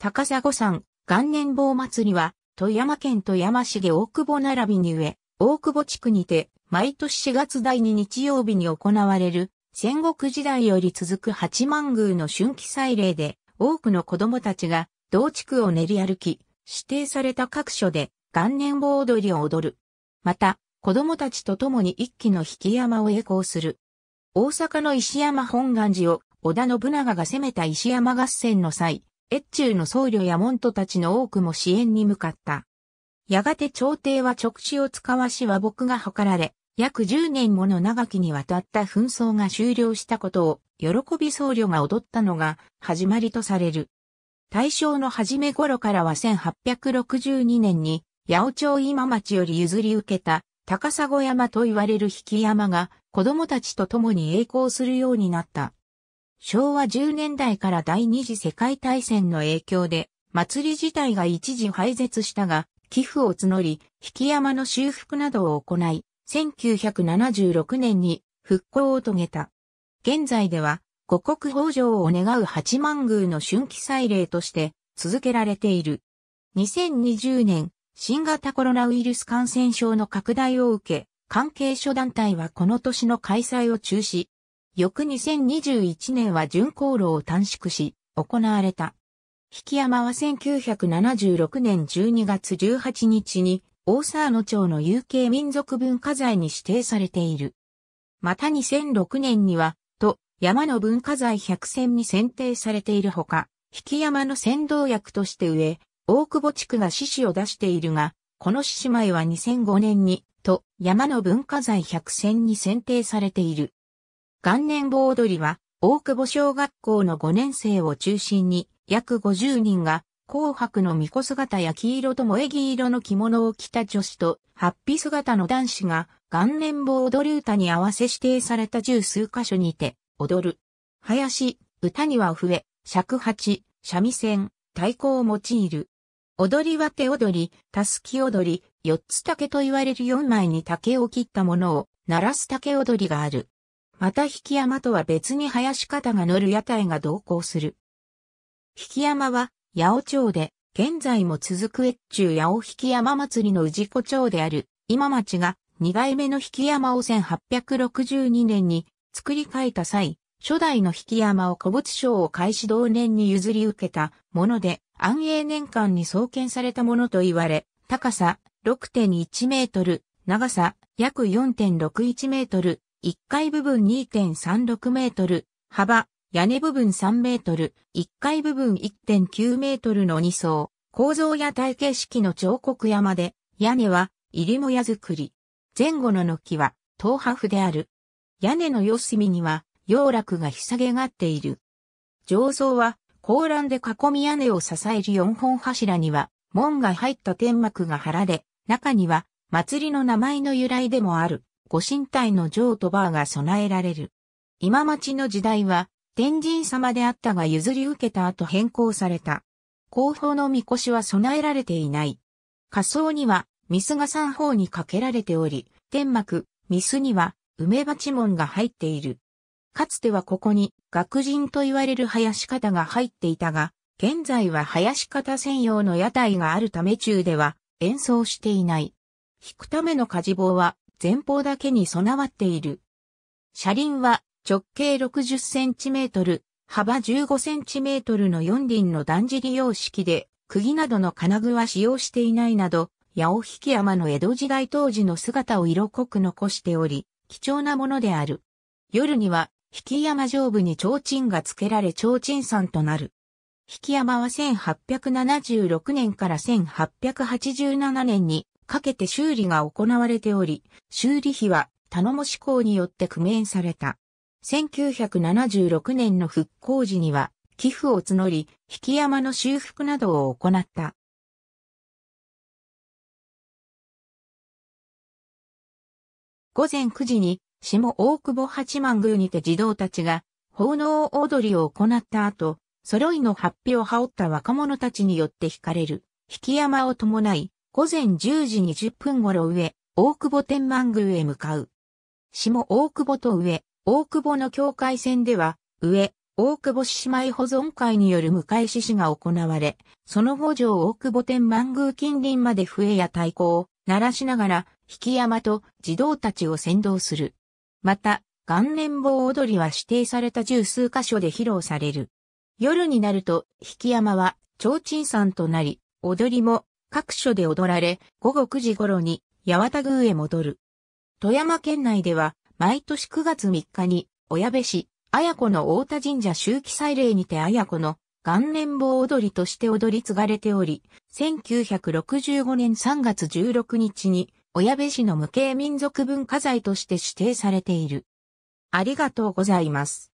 高砂山、元年坊祭りは、富山県富山市で大久保並びに上、大久保地区にて、毎年4月第2日曜日に行われる、戦国時代より続く八幡宮の春季祭礼で、多くの子供たちが、同地区を練り歩き、指定された各所で、元年坊踊りを踊る。また、子供たちと共に一騎の引山を栄光する。大阪の石山本願寺を織田信長が攻めた石山合戦の際、越中の僧侶や門徒たちの多くも支援に向かった。やがて朝廷は直視を使わし和睦が図られ、約10年もの長きにわたった紛争が終了したことを、喜び僧侶が踊ったのが始まりとされる。大正の初め頃からは1862年に、八百町今町より譲り受けた高砂山と言われる引山が子供たちと共に栄光するようになった。昭和10年代から第二次世界大戦の影響で、祭り自体が一時廃絶したが、寄付を募り、引山の修復などを行い、1976年に復興を遂げた。現在では、五国豊穣を願う八幡宮の春季祭礼として続けられている。2020年、新型コロナウイルス感染症の拡大を受け、関係諸団体はこの年の開催を中止。翌2021年は巡航路を短縮し、行われた。引山は1976年12月18日に、大沢野町の有形民族文化財に指定されている。また2006年には、と、山の文化財百選に選定されているほか、引山の先導役として上、大久保地区が獅子を出しているが、この獅子舞は2005年に、と、山の文化財百選に選定されている。元年棒踊りは、大久保小学校の5年生を中心に、約50人が、紅白の巫女姿や黄色と萌木色の着物を着た女子と、ハッピ姿の男子が、元年棒踊り歌に合わせ指定された十数箇所にて、踊る。林、歌には笛、尺八、三味線、太鼓を用いる。踊りは手踊り、たすき踊り、四つ竹と言われる四枚に竹を切ったものを、鳴らす竹踊りがある。また引山とは別に林方が乗る屋台が同行する。引山は、八尾町で、現在も続く越中八尾引山祭りの氏子町である、今町が、二代目の引山を1862年に作り変えた際、初代の引山を古物商を開始同年に譲り受けたもので、安永年間に創建されたものと言われ、高さ6.1メートル、長さ約4.61メートル、1階部分2.36メートル、幅、屋根部分3メートル、1階部分1.9メートルの2層、構造や体形式の彫刻山で、屋根は入りも屋造り。前後の軒は東破である。屋根の四隅には洋楽がひさげがっている。上層は高欄で囲み屋根を支える四本柱には門が入った天幕が張られ、中には祭りの名前の由来でもあるご神体の上とバーが備えられる。今町の時代は、天神様であったが譲り受けた後変更された。後方の神輿は備えられていない。仮装には、ミスが三方にかけられており、天幕、ミスには、梅鉢門が入っている。かつてはここに、学人と言われる林方が入っていたが、現在は林方専用の屋台があるため中では、演奏していない。弾くための火事棒は、前方だけに備わっている。車輪は直径6 0トル、幅1 5トルの4輪の断じ利用式で、釘などの金具は使用していないなど、八尾引山の江戸時代当時の姿を色濃く残しており、貴重なものである。夜には、引山上部に提灯が付けられ提灯山となる。引山は1876年から1887年にかけて修理が行われており、修理費は頼もし向によって区面された。1976年の復興時には、寄付を募り、引山の修復などを行った。午前9時に、下大久保八幡宮にて児童たちが、奉納踊りを行った後、揃いの発表を羽織った若者たちによって惹かれる、引山を伴い、午前10時20分頃上、大久保天満宮へ向かう。下大久保と上、大久保の境界線では、上、大久保姉妹保存会による迎え獅子が行われ、その後上大久保天満宮近隣まで笛や太鼓を鳴らしながら、引山と児童たちを先導する。また、元年棒踊りは指定された十数箇所で披露される。夜になると、引山は、提灯山となり、踊りも各所で踊られ、午後9時頃に八幡宮へ戻る。富山県内では、毎年9月3日に、小矢部市、綾子の大田神社周期祭礼にて綾子の元年坊踊りとして踊り継がれており、1965年3月16日に、小矢部市の無形民族文化財として指定されている。ありがとうございます。